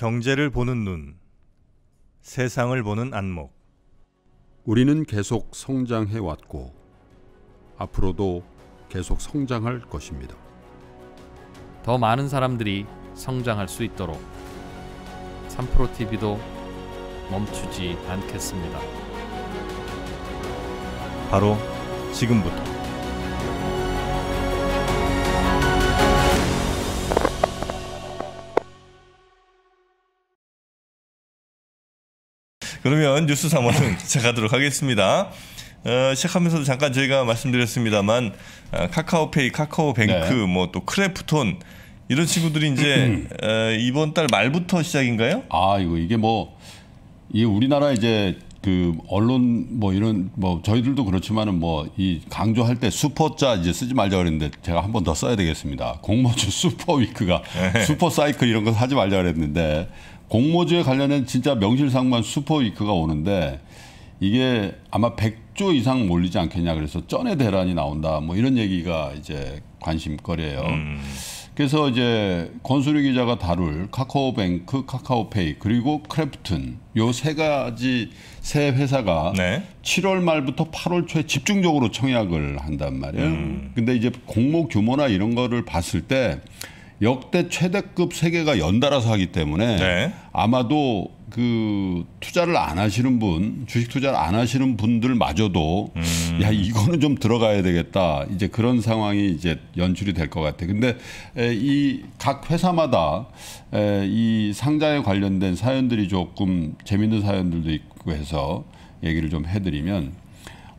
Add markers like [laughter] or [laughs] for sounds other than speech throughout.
경제를 보는 눈, 세상을 보는 안목. 우리는 계속 성장해 왔고 앞으로도 계속 성장할 것입니다. 더 많은 사람들이 성장할 수 있도록 3프로 TV도 멈추지 않겠습니다. 바로 지금부터 그러면 뉴스 상황 [laughs] 시작하도록 하겠습니다. 어, 시작하면서도 잠깐 저희가 말씀드렸습니다만 어, 카카오페이, 카카오뱅크, 네. 뭐또 크래프톤 이런 친구들이 이제 음. 어, 이번 달 말부터 시작인가요? 아 이거 이게 뭐이 우리나라 이제 그 언론 뭐 이런 뭐 저희들도 그렇지만은 뭐 이 강조할 때 슈퍼자 이제 쓰지 말자 그랬는데 제가 한 번 더 써야 되겠습니다. 공모주 [laughs] 슈퍼 위크가 네. 슈퍼 사이클 이런 거 하지 말자 그랬는데 공모주에 관련된 진짜 명실상부한 슈퍼위크가 오는데 이게 아마 100조 이상 몰리지 않겠냐 그래서 쩐의 대란이 나온다 뭐 이런 얘기가 이제 관심거리예요. 음. 그래서 이제 권수리 기자가 다룰 카카오뱅크, 카카오페이 그리고 크래프튼 요 세 가지 세 회사가 네. 7월 말부터 8월 초에 집중적으로 청약을 한단 말이에요. 음. 근데 이제 공모 규모나 이런 거를 봤을 때 역대 최대급 세계가 연달아서 하기 때문에 네. 아마도 그 투자를 안 하시는 분, 주식 투자를 안 하시는 분들마저도 음. 야 이거는 좀 들어가야 되겠다 이제 그런 상황이 이제 연출이 될 것 같아. 근데 이 각 회사마다 이 상장에 관련된 사연들이 조금 재밌는 사연들도 있고 해서 얘기를 좀 해드리면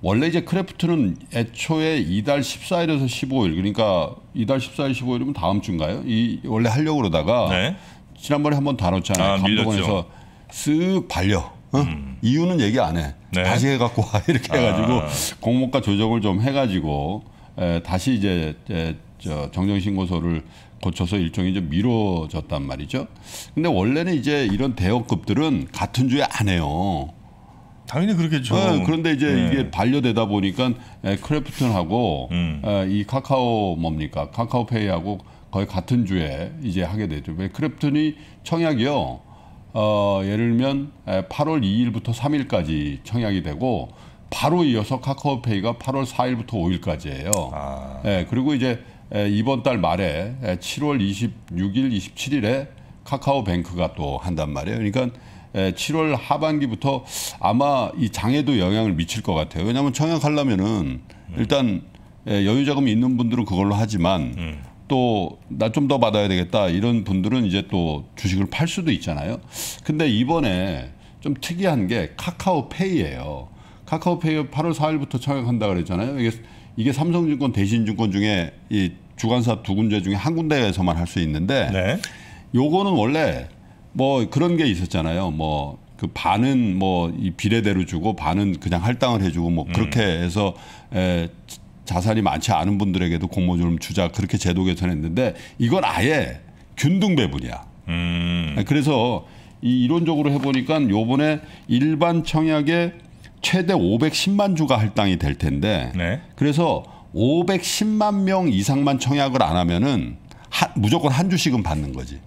원래 이제 크래프트는 애초에 이달 14일에서 15일 그러니까 이달 14일 15일이면 다음 주인가요? 이 원래 하려고 그러다가 네. 지난번에 한 번 다뤘잖아요. 아, 감독원에서 쓱 발려. 어? 음. 이유는 얘기 안 해. 네. 다시 해갖고 와 이렇게 해가지고 아. 공모가 조정을 좀 해가지고 에, 다시 이제 에, 저 정정신고서를 고쳐서 일종의 좀 미뤄졌단 말이죠. 근데 원래는 이제 이런 대여급들은 같은 주에 안 해요. 당연히 그렇겠죠. 네, 그런데 이제 네. 이게 반려되다 보니까 예, 크래프튼하고 음. 예, 이 카카오 뭡니까 카카오페이하고 거의 같은 주에 이제 하게 되죠. 왜 크래프튼이 청약이요. 어, 예를 들면 8월 예, 2일부터 3일까지 청약이 되고 바로 이어서 카카오페이가 8월 4일부터 5일까지예요. 아. 네, 그리고 이제 이번 달 말에 7월 26일, 27일에 카카오뱅크가 또 한단 말이에요. 그러니까 7월 예, 하반기부터 아마 이 장에도 영향을 미칠 것 같아요. 왜냐하면 청약하려면은 음. 일단 예, 여유 자금이 있는 분들은 그걸로 하지만 음. 또나 좀 더 받아야 되겠다 이런 분들은 이제 또 주식을 팔 수도 있잖아요. 근데 이번에 좀 특이한 게 카카오페이예요. 카카오페이 8월 4일부터 청약한다 그랬잖아요. 이게 이게 삼성증권, 대신증권 중에 이 주관사 두 군데 중에 한 군데에서만 할 수 있는데 네. 요거는 원래 뭐 그런 게 있었잖아요. 뭐 그 반은 뭐 이 비례대로 주고 반은 그냥 할당을 해주고 뭐 음. 그렇게 해서 에, 자산이 많지 않은 분들에게도 공모주를 주자 그렇게 제도 개선했는데 이건 아예 균등 배분이야. 음. 아, 그래서 이 이론적으로 해보니까 요번에 일반 청약에 최대 510만 주가 할당이 될 텐데 네. 그래서 510만 명 이상만 청약을 안 하면은 하, 무조건 한 주씩은 받는 거지.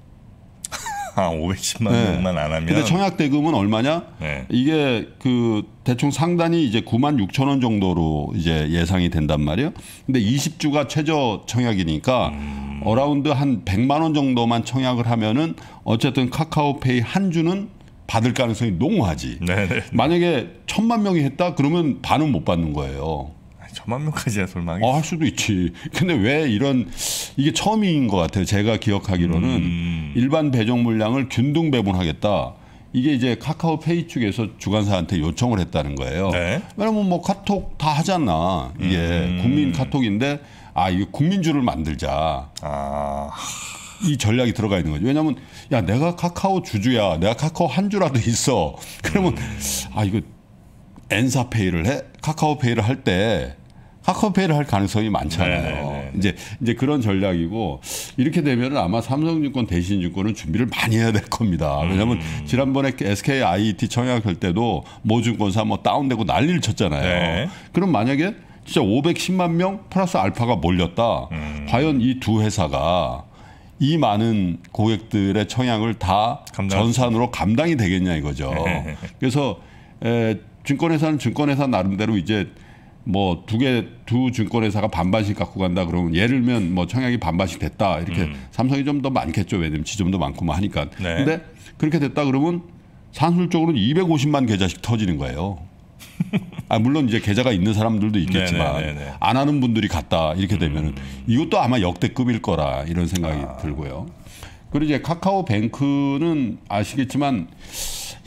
510만 아, 네. 명만 안 하면. 근데 청약 대금은 얼마냐? 네. 이게 그 대충 상단이 이제 9만 6천 원 정도로 이제 예상이 된단 말이에요. 근데 20주가 최저 청약이니까 음. 어라운드 한 100만 원 정도만 청약을 하면은 어쨌든 카카오페이 한 주는 받을 가능성이 농후하지. 네네. 네. 만약에 천만 명이 했다 그러면 반은 못 받는 거예요. 저만 명까지야 솔망이. 아, 할 수도 있지. 근데 왜 이런 이게 처음인 것 같아요. 제가 기억하기로는 음. 일반 배정 물량을 균등 배분하겠다. 이게 이제 카카오페이 측에서 주관사한테 요청을 했다는 거예요. 네. 왜냐면 뭐 카톡 다 하잖아. 이게 음. 국민 카톡인데 아 이거 국민주를 만들자. 아. 이 전략이 들어가 있는 거죠. 왜냐하면 야 내가 카카오 주주야, 내가 카카오 한 주라도 있어. 그러면 음. 아 이거 엔사페이를 해, 카카오페이를 할때 학업페를할 가능성이 많잖아요. 네네네. 네, 네. 이제 이제 그런 전략이고 이렇게 되면 아마 삼성증권 대신증권은 준비를 많이 해야 될 겁니다. 왜냐하면 음. 지난번에 SK IET 청약할 때도 모증권사 뭐 다운되고 난리를 쳤잖아요. 네. 그럼 만약에 진짜 510만 명 플러스 알파가 몰렸다. 음. 과연 이 두 회사가 이 많은 고객들의 청약을 다 감당. 전산으로 감당이 되겠냐 이거죠. [laughs] 그래서 에, 증권회사는 증권회사 나름대로 이제 뭐두개두 증권회사가 반반씩 갖고 간다 그러면 예를 들면 뭐 청약이 반반씩 됐다 이렇게 음. 삼성이 좀 더 많겠죠 왜냐면 지점도 많고 뭐 하니까 네. 근데 그렇게 됐다 그러면 산술적으로는 250만 계좌씩 터지는 거예요. [laughs] 아 물론 이제 계좌가 있는 사람들도 있겠지만 네네네네. 네, 네, 네. 안 하는 분들이 갔다 이렇게 되면은 음. 이것도 아마 역대급일 거라 이런 생각이 아. 들고요. 그리고 이제 카카오뱅크는 아시겠지만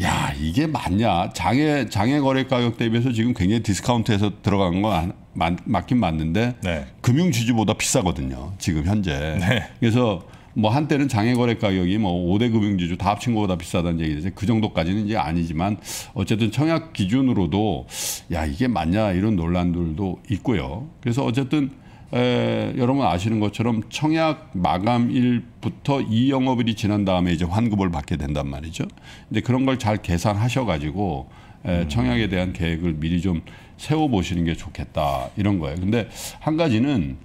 야 이게 맞냐 장애 장애 거래 가격 대비해서 지금 굉장히 디스카운트해서 들어간 건 맞긴 맞는데 네. 금융 지주보다 비싸거든요 지금 현재 네. 그래서 뭐 한때는 장애 거래 가격이 뭐 5대 금융 지주 다 합친 거보다 비싸다는 얘기죠 그 정도까지는 이제 아니지만 어쨌든 청약 기준으로도 야 이게 맞냐 이런 논란들도 있고요 그래서 어쨌든 에, 예, 여러분 아시는 것처럼 청약 마감일부터 이 영업일이 지난 다음에 이제 환급을 받게 된단 말이죠. 근데 그런 걸 잘 계산하셔가지고 에, 예, 음. 청약에 대한 계획을 미리 좀 세워 보시는 게 좋겠다 이런 거예요. 근데 한 가지는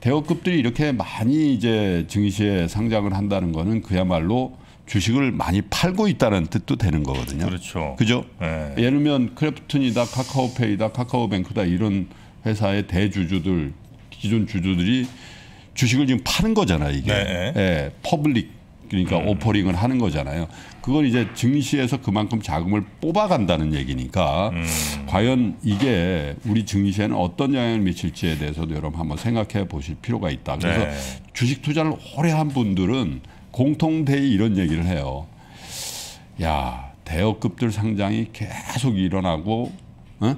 대업급들이 이렇게 많이 이제 증시에 상장을 한다는 거는 그야말로 주식을 많이 팔고 있다는 뜻도 되는 거거든요. 그렇죠. 그죠? 네. 예를 들면 크래프톤이다, 카카오페이다, 카카오뱅크다 이런 회사의 대주주들 기존 주주들이 주식을 지금 파는 거잖아요. 이게 네. 예, 퍼블릭 그러니까 음. 오퍼링을 하는 거잖아요. 그걸 이제 증시에서 그만큼 자금을 뽑아간다는 얘기니까 음. 과연 이게 우리 증시에는 어떤 영향을 미칠지에 대해서도 여러분 한번 생각해 보실 필요가 있다. 그래서 네. 주식 투자를 오래 한 분들은 공통대의 이런 얘기를 해요. 야 대여급들 상장이 계속 일어나고 응?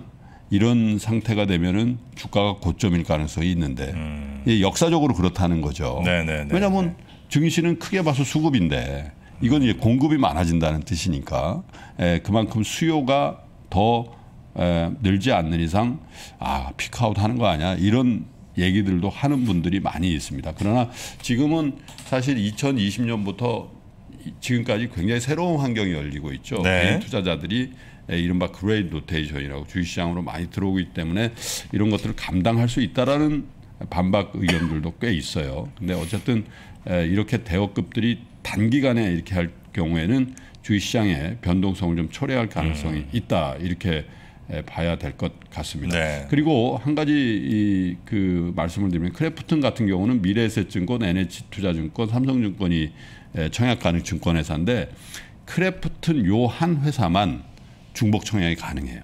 이런 상태가 되면은 주가가 고점일 가능성이 있는데 음. 역사적으로 그렇다는 거죠. 네네네. 네, 왜냐하면 증시는 크게 봐서 수급인데 이건 이제 공급이 많아진다는 뜻이니까 에, 그만큼 수요가 더 에, 늘지 않는 이상 아 피크아웃 하는 거 아니야 이런 얘기들도 하는 분들이 많이 있습니다. 그러나 지금은 사실 2020년부터 지금까지 굉장히 새로운 환경이 열리고 있죠. 네. 투자자들이 예, 이른바 그레이드 로테이션이라고 주식시장으로 많이 들어오기 때문에 이런 것들을 감당할 수 있다라는 반박 의견들도 꽤 있어요. 근데 어쨌든 예, 이렇게 대어급들이 단기간에 이렇게 할 경우에는 주식시장의 변동성을 좀 초래할 가능성이 음. 있다 이렇게 예, 봐야 될 것 같습니다. 네. 그리고 한 가지 이그 말씀을 드리면 크래프튼 같은 경우는 미래에셋증권, NH투자증권, 삼성증권이 청약가능 증권회사인데 크래프튼 요 한 회사만 중복 청약이 가능해요.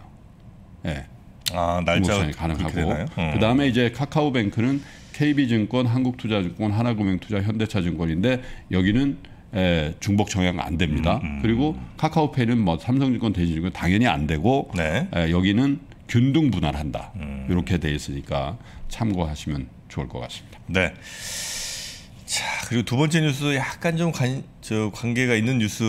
예. 아, 날짜가 가능하고 음. 그다음에 이제 카카오뱅크는 KB증권, 한국투자증권, 하나금융투자, 현대차증권인데 여기는 에, 예, 중복 청약 안 됩니다. 음, 음. 그리고 카카오페이는 뭐 삼성증권, 대신증권 당연히 안 되고 네. 에, 예, 여기는 균등 분할한다. 이렇게 음. 돼 있으니까 참고하시면 좋을 것 같습니다. 네. 그리고 두 번째 뉴스 약간 좀 관, 저 관계가 있는 뉴스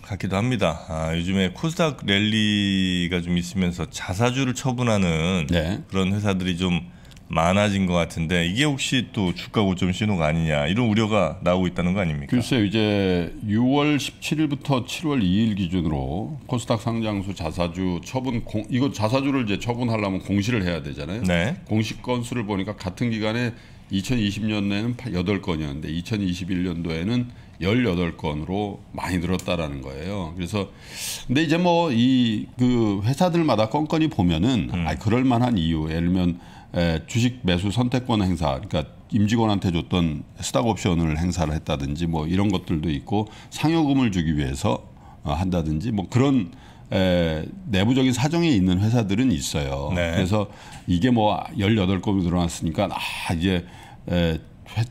같기도 합니다. 아, 요즘에 코스닥 랠리가 좀 있으면서 자사주를 처분하는 네. 그런 회사들이 좀 많아진 것 같은데 이게 혹시 또 주가 고점 신호가 아니냐 이런 우려가 나오고 있다는 거 아닙니까? 글쎄 이제 6월 17일부터 7월 2일 기준으로 코스닥 상장수 자사주 처분 공, 이거 자사주를 이제 처분하려면 공시를 해야 되잖아요. 네. 공시 건수를 보니까 같은 기간에 2020년에는 8건이었는데 2021년도에는 18건으로 많이 늘었다라는 거예요. 그래서 근데 이제 뭐 이 그 회사들마다 건건이 보면은 음. 아 그럴 만한 이유 예를 들면 에, 주식 매수 선택권 행사 그러니까 임직원한테 줬던 스탁옵션을 행사를 했다든지 뭐 이런 것들도 있고 상여금을 주기 위해서 어, 한다든지 뭐 그런 에, 예, 내부적인 사정이 있는 회사들은 있어요. 네. 그래서 이게 뭐 18건으로 늘어왔으니까 아, 이제 에, 예,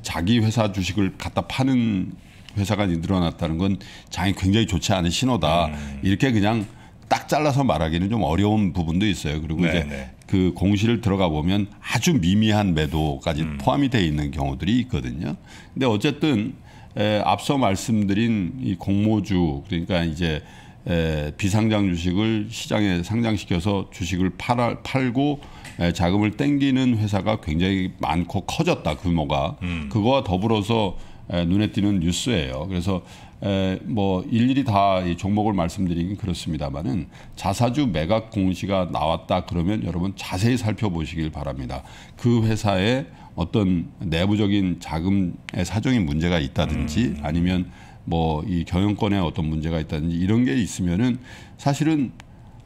자기 회사 주식을 갖다 파는 회사가 늘어났다는 건 장이 굉장히 좋지 않은 신호다. 음. 이렇게 그냥 딱 잘라서 말하기는 좀 어려운 부분도 있어요. 그리고 네, 이제 네. 그 공시를 들어가 보면 아주 미미한 매도까지 음. 포함이 돼 있는 경우들이 있거든요. 근데 어쨌든 에, 예, 앞서 말씀드린 이 공모주 그러니까 이제 에, 비상장 주식을 시장에 상장시켜서 주식을 팔아, 팔고 에, 자금을 땡기는 회사가 굉장히 많고 커졌다 규모가 음. 그거와 더불어서 에, 눈에 띄는 뉴스예요. 그래서 에, 뭐 일일이 다이 종목을 말씀드리긴 그렇습니다만은 자사주 매각 공시가 나왔다 그러면 여러분 자세히 살펴보시길 바랍니다. 그 회사에 어떤 내부적인 자금의 사정이 문제가 있다든지 음. 아니면 뭐이 경영권에 어떤 문제가 있다든지 이런 게 있으면은 사실은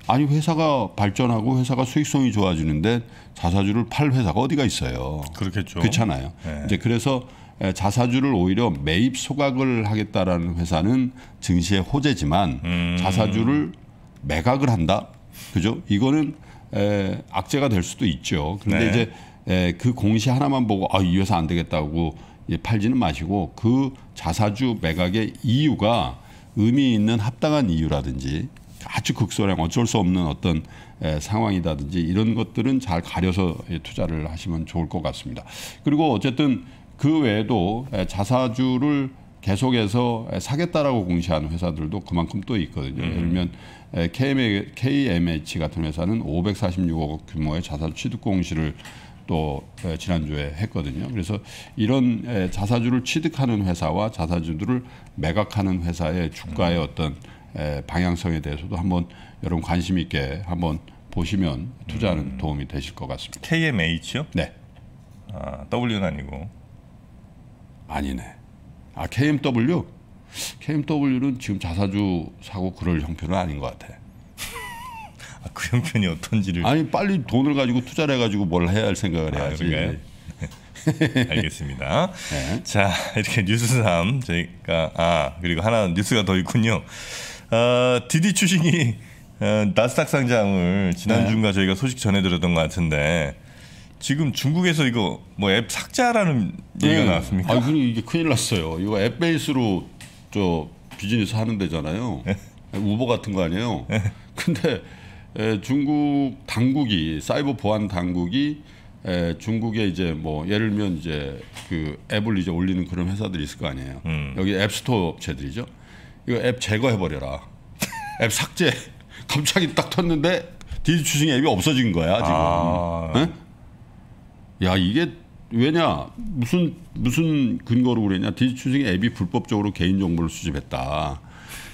아니 회사가 발전하고 회사가 수익성이 좋아지는데 자사주를 팔 회사가 어디가 있어요. 그렇겠죠. 그렇잖아요. 네. 이제 그래서 자사주를 오히려 매입 소각을 하겠다라는 회사는 증시의 호재지만 음. 자사주를 매각을 한다. 그죠? 이거는 에, 악재가 될 수도 있죠. 그런데 네. 이제 에, 그 공시 하나만 보고 아, 이 회사 안 되겠다고 예, 팔지는 마시고 그 자사주 매각의 이유가 의미 있는 합당한 이유라든지 아주 극소량 어쩔 수 없는 어떤 에, 상황이라든지 이런 것들은 잘 가려서 예, 투자를 하시면 좋을 것 같습니다. 그리고 어쨌든 그 외에도 에, 자사주를 계속해서 에, 사겠다라고 공시하 회사들도 그만큼 또 있거든요. 음. 예를 들면 KMH 같은 회사는 546억 규모의 자사주 취득 공시를 또 예, 지난주에 했거든요. 그래서 이런 예, 자사주를 취득하는 회사와 자사주들을 매각하는 회사의 주가의 어떤 예, 방향성에 대해서도 한번 여러분 관심 있게 한번 보시면 투자는 음. 도움이 되실 것 같습니다. KMH요? 네. 아, W는 아니고. 아니네. 아, KMW? KMW는 지금 자사주 사고 그럴 형편은 아닌 것 같아. 그 형편이 어떤지를 아니 빨리 돈을 가지고 투자를 해가지고 뭘 해야 할 생각을 아, 해야지. 아, 그런가요? 네. [laughs] 알겠습니다. 네. 자 이렇게 뉴스 3 저희가 아 그리고 하나 뉴스가 더 있군요. 어, 디디 주식이 어, 나스닥 상장을 지난 네. 주인가 네. 저희가 소식 전해드렸던 것 같은데 지금 중국에서 이거 뭐 앱 삭제하라는 얘기가 예. 나왔습니까? 아 근데 이게 큰일 났어요. 이거 앱 베이스로 저 비즈니스 하는 데잖아요. 예. 우버 같은 거 아니에요. 예. 근데 에, 중국 당국이 사이버 보안 당국이 에, 중국에 이제 뭐 예를 들면 이제 그 앱을 이제 올리는 그런 회사들이 있을 거 아니에요. 음. 여기 앱스토어 업체들이죠. 이거 앱 제거해 버려라. [laughs] 앱 삭제. [laughs] 갑자기 딱 텄는데 디지추싱 앱이 없어진 거야 지금. 아. 야 이게 왜냐 무슨 무슨 근거로 그랬냐 디지추싱 앱이 불법적으로 개인 정보를 수집했다.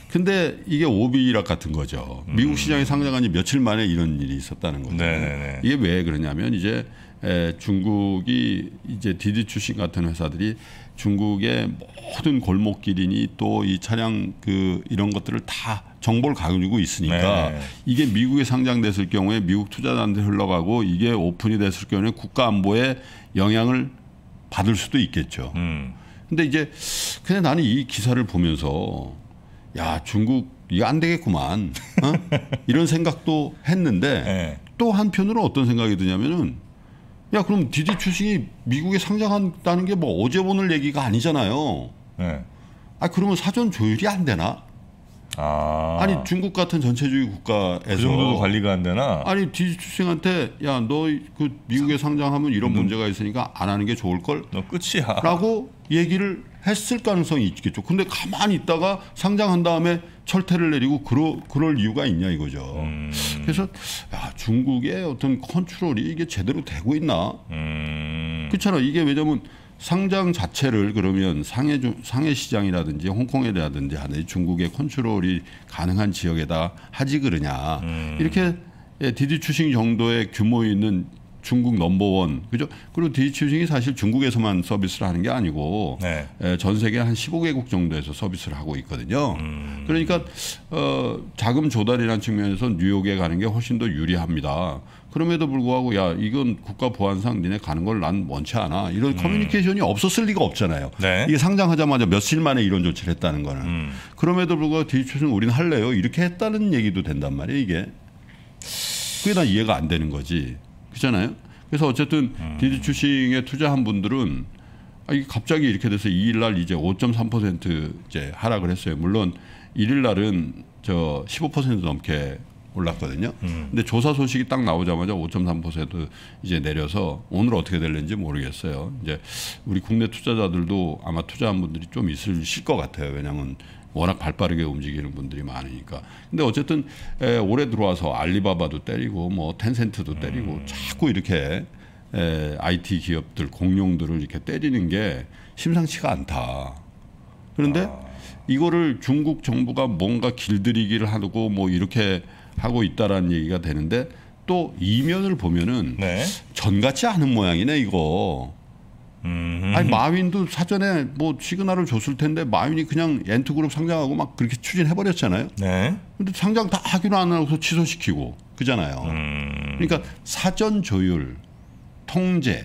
근데 이게 오비 락 같은 거죠. 미국 음. 시장에 상장한 지 며칠 만에 이런 일이 있었다는 거죠. 네네네. 이게 왜 그러냐면 이제 에, 중국이 이제 디디 출신 같은 회사들이 중국의 모든 골목길이니 또 이 차량 그 이런 것들을 다 정보를 가지고 있으니까 네. 이게 미국에 상장됐을 경우에 미국 투자단들테 흘러가고 이게 오픈이 됐을 경우에 국가 안보에 영향을 받을 수도 있겠죠. 음. 근데 이제 근데 나는 이 기사를 보면서 야 중국 이거 안 되겠구만 어? [laughs] 이런 생각도 했는데 네. 또 한편으로 어떤 생각이 드냐면은 야 그럼 디디 출신이 미국에 상장한다는 게 뭐 어제 오늘 얘기가 아니잖아요. 네. 아 그러면 사전 조율이 안 되나? 아. 니 중국 같은 전체주의 국가에서 그 정도도 관리가 안 되나? 아니 디디출신한테야 너 그 미국에 상장하면 이런 음. 문제가 있으니까 안 하는 게 좋을 걸. 너 끝이야. 라고 얘기를 했을 가능성이 있겠죠. 근데 가만히 있다가 상장한 다음에 철퇴를 내리고 그러, 그럴 이유가 있냐 이거죠. 음. 그래서 야, 중국의 어떤 컨트롤이 이게 제대로 되고 있나? 음. 그렇잖아. 이게 왜냐면 상장 자체를 그러면 상해 상해 시장이라든지 홍콩에라든지 하는 중국의 컨트롤이 가능한 지역에다 하지 그러냐 음. 이렇게 예, 디디 추싱 정도의 규모 있는 중국 넘버원 그죠? 그리고 디지추징이 사실 중국에서만 서비스를 하는 게 아니고 네. 전 세계 한 15개국 정도에서 서비스를 하고 있거든요. 음. 그러니까 어, 자금 조달이라는 측면에서 뉴욕에 가는 게 훨씬 더 유리합니다. 그럼에도 불구하고 야 이건 국가 보안상 니네 가는 걸 난 원치 않아 이런 음. 커뮤니케이션이 없었을 리가 없잖아요. 네. 이게 상장하자마자 며칠 만에 이런 조치를 했다는 거는 음. 그럼에도 불구하고 디지추징 우리는 할래요 이렇게 했다는 얘기도 된단 말이에요 이게. 그게 난 이해가 안 되는 거지. 그잖아요. 렇 그래서 어쨌든 음. 디즈 추싱에 투자한 분들은 아, 이게 갑자기 이렇게 돼서 2일 날 이제 5.3% 이제 하락을 했어요. 물론 1일 날은 저 15% 넘게 올랐거든요. 음. 근데 조사 소식이 딱 나오자마자 5.3% 이제 내려서 오늘 어떻게 될는지 모르겠어요. 이제 우리 국내 투자자들도 아마 투자한 분들이 좀 있으실 것 같아요. 왜냐하면 워낙 발빠르게 움직이는 분들이 많으니까. 근데 어쨌든 에, 올해 들어와서 알리바바도 때리고 뭐 텐센트도 때리고 음. 자꾸 이렇게 에, IT 기업들 공룡들을 이렇게 때리는 게 심상치가 않다. 그런데 아. 이거를 중국 정부가 뭔가 길들이기를 하고 뭐 이렇게 하고 있다라는 얘기가 되는데 또 이면을 보면은 네. 전 같지 않은 모양이네 이거. 음흠. 아니 마윈도 사전에 뭐 시그널을 줬을 텐데 마윈이 그냥 엔트그룹 상장하고 막 그렇게 추진해 버렸잖아요. 네. 근데 상장 다 하기로 안 하고서 취소시키고 그잖아요. 음. 그러니까 사전 조율, 통제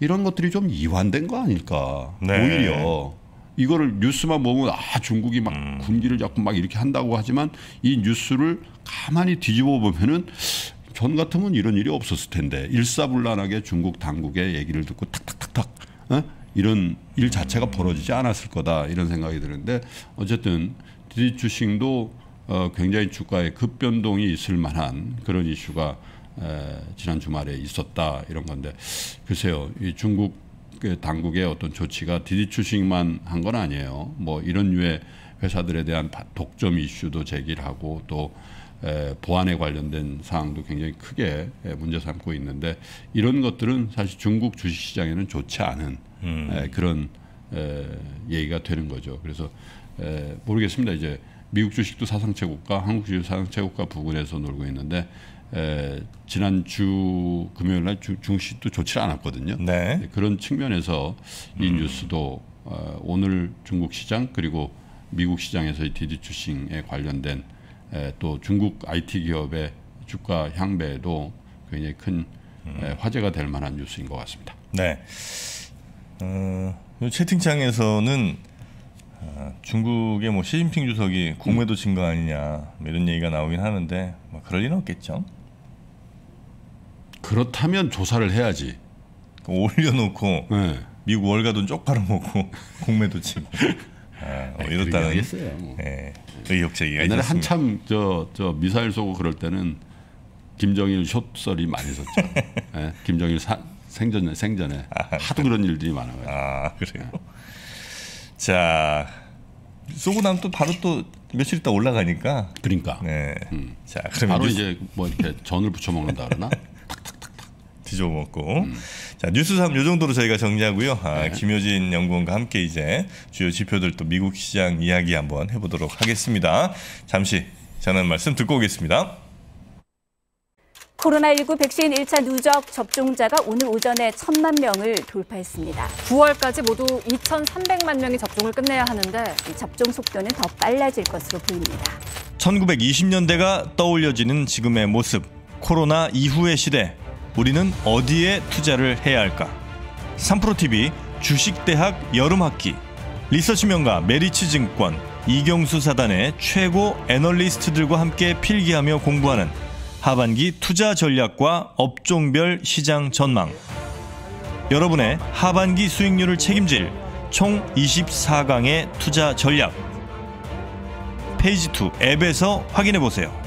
이런 것들이 좀 이완된 거 아닐까. 네. 오히려 이거를 뉴스만 보면 아 중국이 막 음. 군기를 자꾸 막 이렇게 한다고 하지만 이 뉴스를 가만히 뒤집어 보면은 전 같으면 이런 일이 없었을 텐데 일사불란하게 중국 당국의 얘기를 듣고 탁탁탁탁 어? 이런 일 자체가 음. 벌어지지 않았을 거다 이런 생각이 드는데 어쨌든 디지 주싱도 어, 굉장히 주가에 급변동이 있을 만한 그런 이슈가 에, 지난 주말에 있었다 이런 건데 글쎄요 이 중국 그 당국의 어떤 조치가 디디추싱만 한 건 아니에요. 뭐 이런 류의 회사들에 대한 독점 이슈도 제기를 하고 또 에, 보안에 관련된 사항도 굉장히 크게 에, 문제 삼고 있는데 이런 것들은 사실 중국 주식시장에는 좋지 않은 음. 그런 에, 얘기가 되는 거죠. 그래서 에, 모르겠습니다. 이제 미국 주식도 사상 최고가, 한국 주식 사상 최고가 부근에서 놀고 있는데 에, 예, 지난주 금요일 날 증시 도 좋지 않았거든요. 네. 그런 측면에서 이 음. 뉴스도 어, 오늘 중국 시장 그리고 미국 시장에서의 디지 추싱에 관련된 에, 예, 또 중국 IT 기업의 주가 향배도 굉장히 큰 음. 에, 예, 화제가 될 만한 뉴스인 것 같습니다. 네. 어, 채팅창에서는 어, 중국의 뭐 시진핑 주석이 공매도 증가 아니냐 뭐 이런 얘기가 나오긴 하는데 뭐 그럴 리는 없겠죠. 그렇다면 조사를 해야지. 올려놓고 네. 미국 월가돈 쪽 팔아먹고 공매도 [laughs] 치고 아, 뭐 네, 이렇다는 뭐. 네, 의혹 제기가 옛날에 있었습니 한참 저, 저 미사일 쏘고 그럴 때는 김정일 쇼설이 많이 썼죠. 네, [laughs] 예, 김정일 사, 생전에 생전에 아, 하도 그런 일들이 많아가아 그래요. 네. 자 쏘고 나면 또 바로 또 며칠 있다 올라가니까. 그러니까. 네. 음. 자 그럼 바로 뉴스. 이제 뭐 이렇게 전을 부쳐 먹는다 그러나. [laughs] 뒤집어 먹고. 음. 자, 뉴스 3요 정도로 저희가 정리하고요. 아, 네. 김효진 연구원과 함께 이제 주요 지표들 또 미국 시장 이야기 한번 해보도록 하겠습니다. 잠시 전하는 말씀 듣고 오겠습니다. 코로나19 백신 1차 누적 접종자가 오늘 오전에 1천만 명을 돌파했습니다. 9월까지 모두 2,300만 명이 접종을 끝내야 하는데 접종 속도는 더 빨라질 것으로 보입니다. 1920년대가 떠올려지는 지금의 모습. 코로나 이후의 시대 우리는 어디에 투자를 해야 할까? 3프로TV 주식대학 여름학기 리서치명가 메리츠증권 이경수 사단의 최고 애널리스트들과 함께 필기하며 공부하는 하반기 투자 전략과 업종별 시장 전망 여러분의 하반기 수익률을 책임질 총 24강의 투자 전략 페이지 2 앱에서 확인해 보세요.